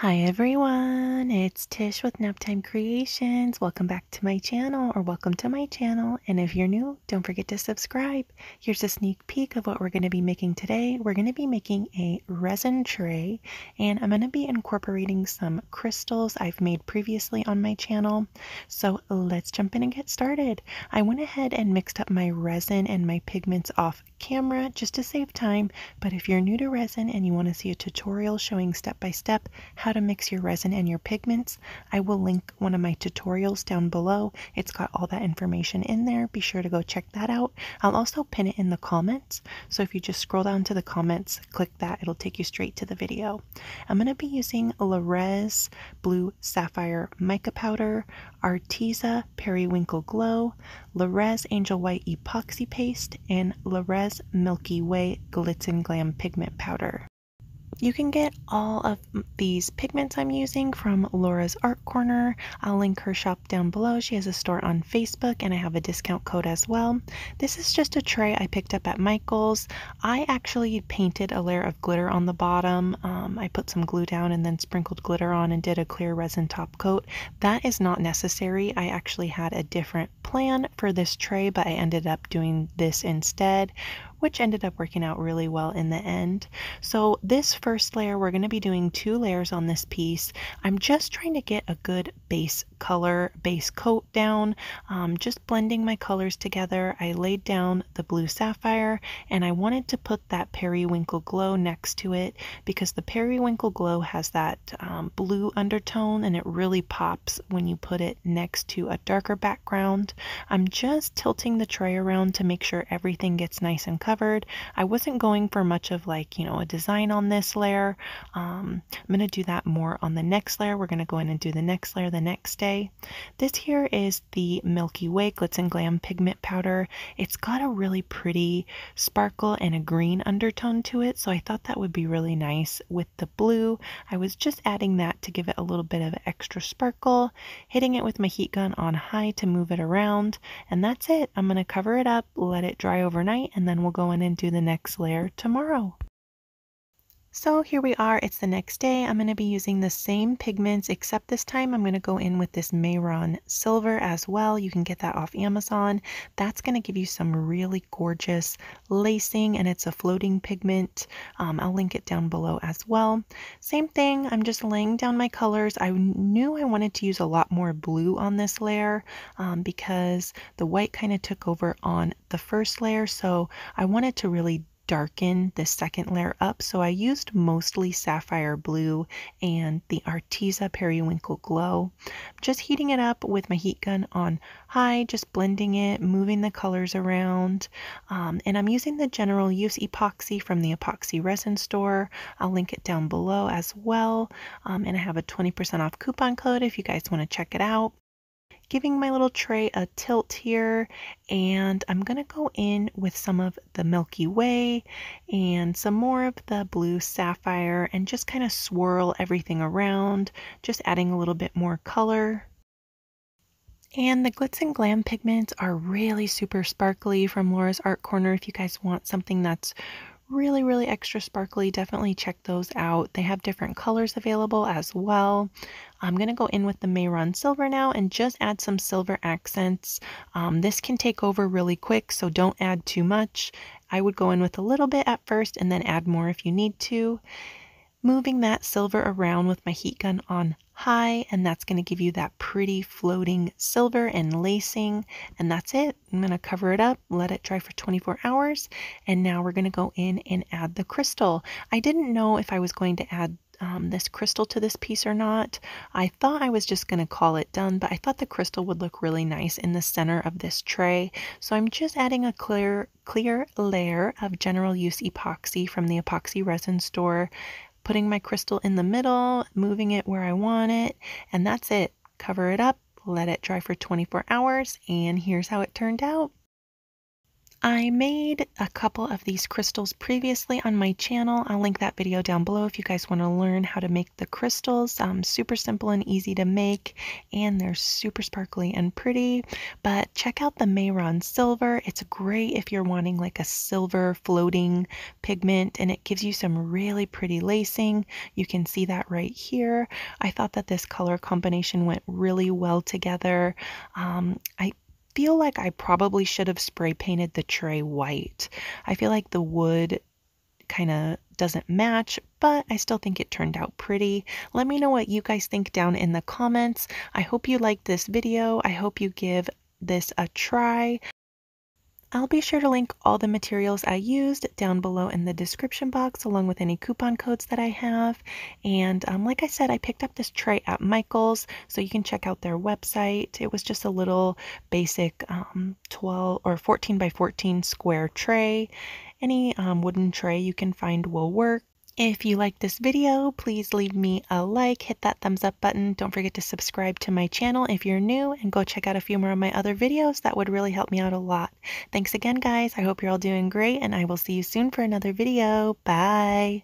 Hi everyone, it's Tish with Naptime Creations. Welcome back to my channel or welcome to my channel. And if you're new, don't forget to subscribe. Here's a sneak peek of what we're going to be making today. We're going to be making a resin tray and I'm going to be incorporating some crystals I've made previously on my channel. So let's jump in and get started. I went ahead and mixed up my resin and my pigments off camera just to save time. But if you're new to resin and you want to see a tutorial showing step by step how how to mix your resin and your pigments. I will link one of my tutorials down below. It's got all that information in there. Be sure to go check that out. I'll also pin it in the comments. So if you just scroll down to the comments, click that, it'll take you straight to the video. I'm going to be using Larez Blue Sapphire Mica Powder, Arteza Periwinkle Glow, Larez Angel White Epoxy Paste, and Larez Milky Way Glitz and Glam Pigment Powder. You can get all of these pigments I'm using from Laura's Art Corner. I'll link her shop down below. She has a store on Facebook and I have a discount code as well. This is just a tray I picked up at Michael's. I actually painted a layer of glitter on the bottom. Um, I put some glue down and then sprinkled glitter on and did a clear resin top coat. That is not necessary. I actually had a different plan for this tray but I ended up doing this instead which ended up working out really well in the end. So this first layer, we're going to be doing two layers on this piece. I'm just trying to get a good base color, base coat down, um, just blending my colors together. I laid down the blue sapphire and I wanted to put that periwinkle glow next to it because the periwinkle glow has that um, blue undertone and it really pops when you put it next to a darker background. I'm just tilting the tray around to make sure everything gets nice and covered. I wasn't going for much of like, you know, a design on this layer. Um, I'm going to do that more on the next layer. We're going to go in and do the next layer the next day. This here is the Milky Way Glitz and Glam Pigment Powder. It's got a really pretty sparkle and a green undertone to it, so I thought that would be really nice with the blue. I was just adding that to give it a little bit of extra sparkle, hitting it with my heat gun on high to move it around, and that's it. I'm going to cover it up, let it dry overnight, and then we'll go in and do the next layer tomorrow. So here we are, it's the next day. I'm going to be using the same pigments, except this time I'm going to go in with this Mayron Silver as well. You can get that off Amazon. That's going to give you some really gorgeous lacing, and it's a floating pigment. Um, I'll link it down below as well. Same thing, I'm just laying down my colors. I knew I wanted to use a lot more blue on this layer um, because the white kind of took over on the first layer, so I wanted to really darken the second layer up. So I used mostly sapphire blue and the Arteza Periwinkle Glow. Just heating it up with my heat gun on high, just blending it, moving the colors around. Um, and I'm using the general use epoxy from the epoxy resin store. I'll link it down below as well. Um, and I have a 20% off coupon code if you guys want to check it out giving my little tray a tilt here and I'm going to go in with some of the Milky Way and some more of the blue sapphire and just kind of swirl everything around, just adding a little bit more color. And the Glitz and Glam pigments are really super sparkly from Laura's Art Corner if you guys want something that's really, really extra sparkly. Definitely check those out. They have different colors available as well. I'm going to go in with the Mayron Silver now and just add some silver accents. Um, this can take over really quick, so don't add too much. I would go in with a little bit at first and then add more if you need to. Moving that silver around with my heat gun on high, and that's going to give you that pretty floating silver and lacing. And that's it. I'm going to cover it up, let it dry for 24 hours, and now we're going to go in and add the crystal. I didn't know if I was going to add um, this crystal to this piece or not. I thought I was just going to call it done, but I thought the crystal would look really nice in the center of this tray. So I'm just adding a clear clear layer of general use epoxy from the epoxy resin store putting my crystal in the middle, moving it where I want it, and that's it. Cover it up, let it dry for 24 hours, and here's how it turned out. I made a couple of these crystals previously on my channel. I'll link that video down below if you guys want to learn how to make the crystals. Um, super simple and easy to make, and they're super sparkly and pretty. But check out the Mayron Silver. It's great if you're wanting like a silver floating pigment, and it gives you some really pretty lacing. You can see that right here. I thought that this color combination went really well together. Um, I feel like I probably should have spray painted the tray white. I feel like the wood kind of doesn't match, but I still think it turned out pretty. Let me know what you guys think down in the comments. I hope you liked this video. I hope you give this a try. I'll be sure to link all the materials I used down below in the description box along with any coupon codes that I have. And um, like I said, I picked up this tray at Michael's, so you can check out their website. It was just a little basic um, 12 or 14 by 14 square tray. Any um, wooden tray you can find will work. If you like this video, please leave me a like, hit that thumbs up button. Don't forget to subscribe to my channel if you're new and go check out a few more of my other videos. That would really help me out a lot. Thanks again, guys. I hope you're all doing great and I will see you soon for another video. Bye.